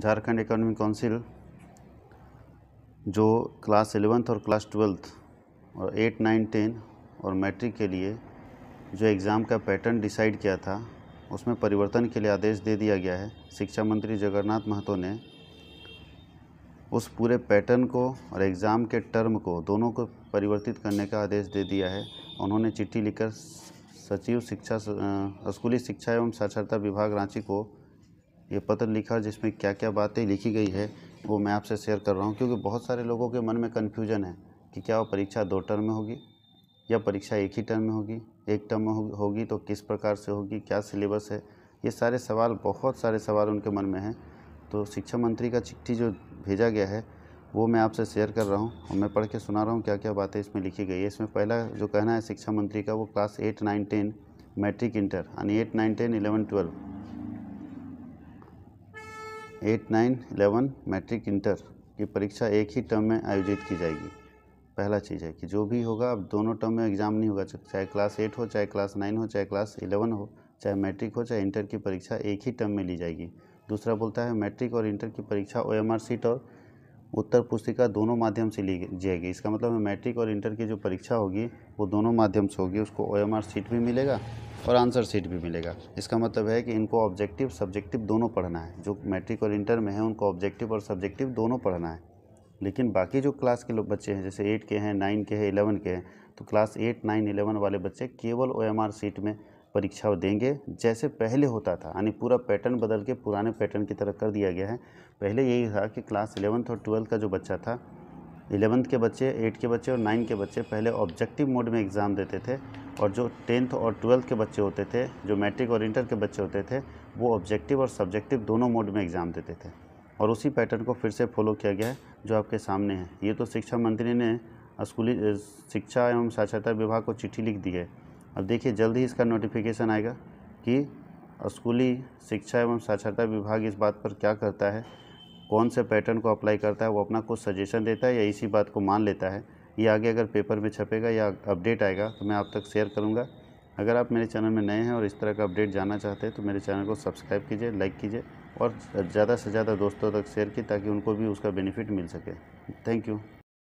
Jharkhand economic council जो class eleventh और class twelfth और एट नाइन टेन और मैट्रिक के लिए जो एग्ज़ाम का पैटर्न डिसाइड किया था उसमें परिवर्तन के लिए आदेश दे दिया गया है शिक्षा मंत्री जगन्नाथ महतो ने उस पूरे पैटर्न को और एग्ज़ाम के टर्म को दोनों को परिवर्तित करने का आदेश दे दिया है उन्होंने चिट्ठी लिखकर सचिव शिक्षा स्कूली शिक्षा एवं साक्षरता विभाग रांची को ये पत्र लिखा जिसमें क्या क्या बातें लिखी गई है वो मैं आपसे शेयर कर रहा हूँ क्योंकि बहुत सारे लोगों के मन में कन्फ्यूजन है कि क्या वो परीक्षा दो टर्म में होगी या परीक्षा एक ही टर्म में होगी एक टर्म में होगी तो किस प्रकार से होगी क्या सिलेबस है ये सारे सवाल बहुत सारे सवाल उनके मन में हैं तो शिक्षा मंत्री का चिट्ठी जो भेजा गया है वो मैं आपसे शेयर कर रहा हूँ और मैं पढ़ के सुना रहा हूँ क्या क्या बातें इसमें लिखी गई है इसमें पहला जो कहना है शिक्षा मंत्री का वो class eight nine ten matric inter यानी eight nine ten eleven twelve eight nine eleven matric inter की परीक्षा एक ही टर्म में आयोजित की जाएगी पहला चीज़ है कि जो भी होगा अब दोनों टर्म में एग्ज़ाम नहीं होगा चाहे क्लास एट हो चाहे क्लास नाइन हो चाहे क्लास इलेवन हो चाहे मैट्रिक हो चाहे इंटर की परीक्षा एक ही टर्म में ली जाएगी दूसरा बोलता है मैट्रिक और इंटर की परीक्षा ओ सीट और उत्तर पुस्तिका दोनों माध्यम से ली जाएगी इसका मतलब है मैट्रिक और इंटर की जो परीक्षा होगी वो दोनों माध्यम से होगी उसको ओ सीट भी मिलेगा और आंसर सीट भी मिलेगा इसका मतलब है कि इनको ऑब्जेक्टिव सब्जेक्टिव दोनों पढ़ना है जो मैट्रिक और इंटर में है उनको ऑब्जेक्टिव और सब्जेक्टिव दोनों पढ़ना है लेकिन बाकी जो क्लास के लोग बच्चे हैं जैसे एट के हैं नाइन के हैं इलेवन के हैं तो क्लास एट नाइन इलेवन वाले बच्चे केवल ओ सीट में परीक्षा देंगे जैसे पहले होता था यानी पूरा पैटर्न बदल के पुराने पैटर्न की तरह कर दिया गया है पहले यही था कि क्लास इलेवंथ और ट्वेल्थ का जो बच्चा था एलेवंथ के बच्चे एट के बच्चे और नाइन के बच्चे पहले ऑब्जेक्टिव मोड में एग्ज़ाम देते थे और जो टेंथ और ट्वेल्थ के बच्चे होते थे जो मैट्रिक और इंटर के बच्चे होते थे वो ऑब्जेक्टिव और सब्जेक्टिव दोनों मोड में एग्ज़ाम देते थे और उसी पैटर्न को फिर से फॉलो किया गया है जो आपके सामने है ये तो शिक्षा मंत्री ने स्कूली शिक्षा एवं साक्षरता विभाग को चिट्ठी लिख दी है अब देखिए जल्द ही इसका नोटिफिकेशन आएगा कि स्कूली शिक्षा एवं साक्षरता विभाग इस बात पर क्या करता है कौन से पैटर्न को अप्लाई करता है वो अपना कुछ सजेशन देता है या इसी बात को मान लेता है ये आगे अगर पेपर में छपेगा या अपडेट आएगा तो मैं आप तक शेयर करूँगा अगर आप मेरे चैनल में नए हैं और इस तरह का अपडेट जानना चाहते हैं तो मेरे चैनल को सब्सक्राइब कीजिए लाइक कीजिए और ज़्यादा से ज़्यादा दोस्तों तक शेयर की ताकि उनको भी उसका बेनिफिट मिल सके थैंक यू